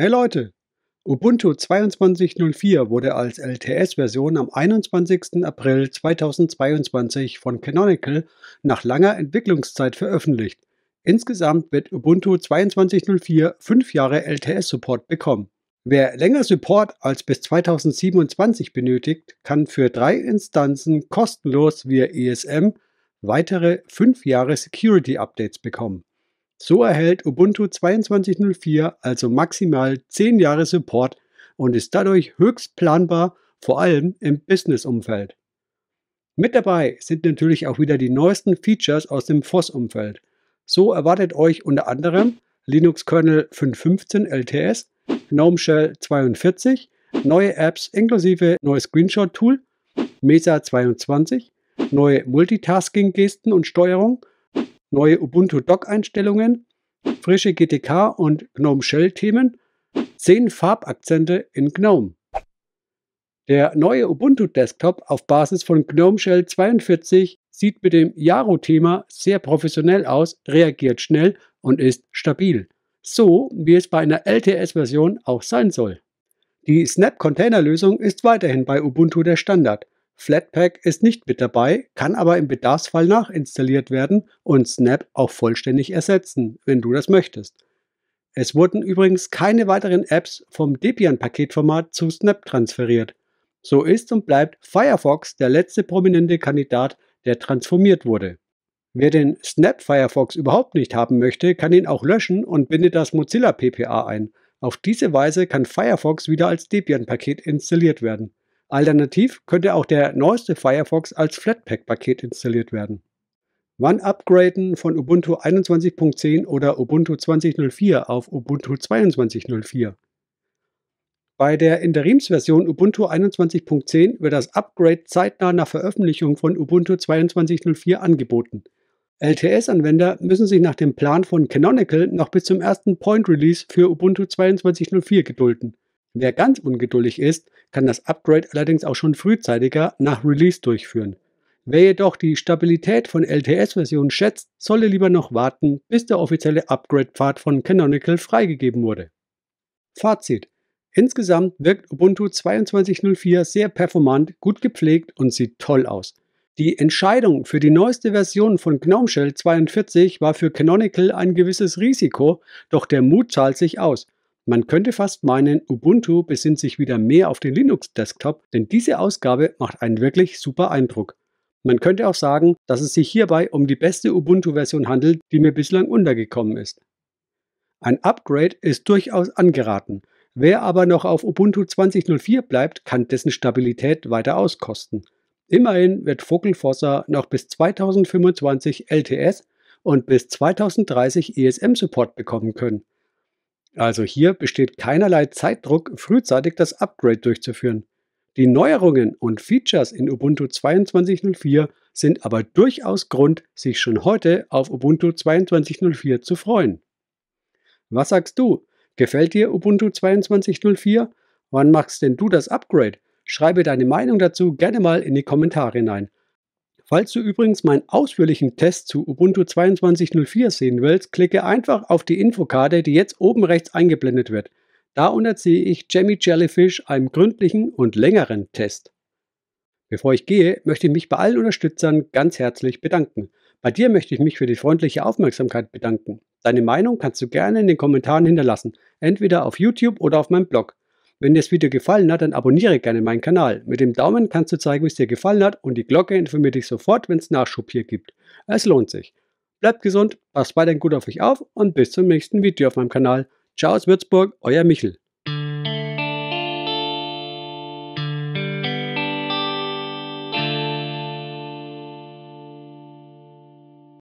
Hey Leute, Ubuntu 22.04 wurde als LTS-Version am 21. April 2022 von Canonical nach langer Entwicklungszeit veröffentlicht. Insgesamt wird Ubuntu 22.04 fünf Jahre LTS-Support bekommen. Wer länger Support als bis 2027 benötigt, kann für drei Instanzen kostenlos via ESM weitere fünf Jahre Security-Updates bekommen. So erhält Ubuntu 22.04 also maximal 10 Jahre Support und ist dadurch höchst planbar, vor allem im Business-Umfeld. Mit dabei sind natürlich auch wieder die neuesten Features aus dem FOSS-Umfeld. So erwartet euch unter anderem Linux Kernel 5.15 LTS, GNOME Shell 42, neue Apps inklusive neues Screenshot-Tool, Mesa 22, neue Multitasking-Gesten und Steuerung – neue Ubuntu doc einstellungen frische GTK und GNOME Shell-Themen, 10 Farbakzente in GNOME. Der neue Ubuntu Desktop auf Basis von GNOME Shell 42 sieht mit dem Yaro-Thema sehr professionell aus, reagiert schnell und ist stabil. So wie es bei einer LTS-Version auch sein soll. Die Snap-Container-Lösung ist weiterhin bei Ubuntu der Standard. Flatpak ist nicht mit dabei, kann aber im Bedarfsfall nachinstalliert werden und Snap auch vollständig ersetzen, wenn du das möchtest. Es wurden übrigens keine weiteren Apps vom Debian-Paketformat zu Snap transferiert. So ist und bleibt Firefox der letzte prominente Kandidat, der transformiert wurde. Wer den Snap Firefox überhaupt nicht haben möchte, kann ihn auch löschen und bindet das Mozilla PPA ein. Auf diese Weise kann Firefox wieder als Debian-Paket installiert werden. Alternativ könnte auch der neueste Firefox als Flatpak-Paket installiert werden. Wann upgraden von Ubuntu 21.10 oder Ubuntu 20.04 auf Ubuntu 22.04? Bei der Interimsversion Ubuntu 21.10 wird das Upgrade zeitnah nach Veröffentlichung von Ubuntu 22.04 angeboten. LTS-Anwender müssen sich nach dem Plan von Canonical noch bis zum ersten Point-Release für Ubuntu 22.04 gedulden. Wer ganz ungeduldig ist, kann das Upgrade allerdings auch schon frühzeitiger nach Release durchführen. Wer jedoch die Stabilität von LTS-Versionen schätzt, solle lieber noch warten, bis der offizielle Upgrade-Pfad von Canonical freigegeben wurde. Fazit. Insgesamt wirkt Ubuntu 22.04 sehr performant, gut gepflegt und sieht toll aus. Die Entscheidung für die neueste Version von GNOME Shell 42 war für Canonical ein gewisses Risiko, doch der Mut zahlt sich aus. Man könnte fast meinen, Ubuntu besinnt sich wieder mehr auf den Linux-Desktop, denn diese Ausgabe macht einen wirklich super Eindruck. Man könnte auch sagen, dass es sich hierbei um die beste Ubuntu-Version handelt, die mir bislang untergekommen ist. Ein Upgrade ist durchaus angeraten. Wer aber noch auf Ubuntu 20.04 bleibt, kann dessen Stabilität weiter auskosten. Immerhin wird Vogelfossa noch bis 2025 LTS und bis 2030 ESM-Support bekommen können. Also hier besteht keinerlei Zeitdruck, frühzeitig das Upgrade durchzuführen. Die Neuerungen und Features in Ubuntu 22.04 sind aber durchaus Grund, sich schon heute auf Ubuntu 22.04 zu freuen. Was sagst du? Gefällt dir Ubuntu 22.04? Wann machst denn du das Upgrade? Schreibe deine Meinung dazu gerne mal in die Kommentare hinein. Falls du übrigens meinen ausführlichen Test zu Ubuntu 22.04 sehen willst, klicke einfach auf die Infokarte, die jetzt oben rechts eingeblendet wird. Da unterziehe ich Jammy Jellyfish einem gründlichen und längeren Test. Bevor ich gehe, möchte ich mich bei allen Unterstützern ganz herzlich bedanken. Bei dir möchte ich mich für die freundliche Aufmerksamkeit bedanken. Deine Meinung kannst du gerne in den Kommentaren hinterlassen, entweder auf YouTube oder auf meinem Blog. Wenn dir das Video gefallen hat, dann abonniere gerne meinen Kanal. Mit dem Daumen kannst du zeigen, wie es dir gefallen hat und die Glocke informiert dich sofort, wenn es Nachschub hier gibt. Es lohnt sich. Bleibt gesund, passt weiterhin gut auf euch auf und bis zum nächsten Video auf meinem Kanal. Ciao aus Würzburg, euer Michel.